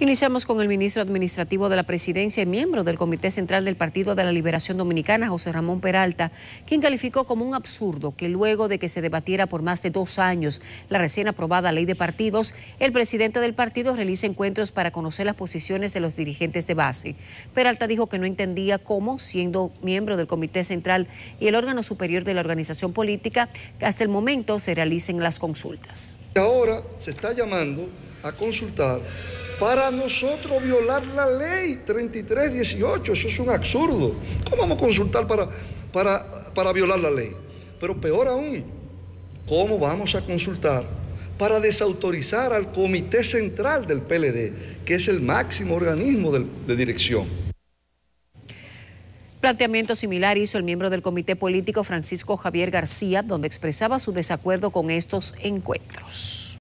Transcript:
Iniciamos con el ministro administrativo de la presidencia y miembro del Comité Central del Partido de la Liberación Dominicana, José Ramón Peralta, quien calificó como un absurdo que luego de que se debatiera por más de dos años la recién aprobada ley de partidos, el presidente del partido realice encuentros para conocer las posiciones de los dirigentes de base. Peralta dijo que no entendía cómo, siendo miembro del Comité Central y el órgano superior de la organización política, hasta el momento se realicen las consultas. Ahora se está llamando a consultar para nosotros violar la ley 3318. Eso es un absurdo. ¿Cómo vamos a consultar para, para, violar la ley? Pero peor aún, ¿cómo vamos a consultar para desautorizar al Comité Central del PLD, que es el máximo organismo de dirección? Planteamiento similar hizo el miembro del comité político Francisco Javier García, donde expresaba su desacuerdo con estos encuentros.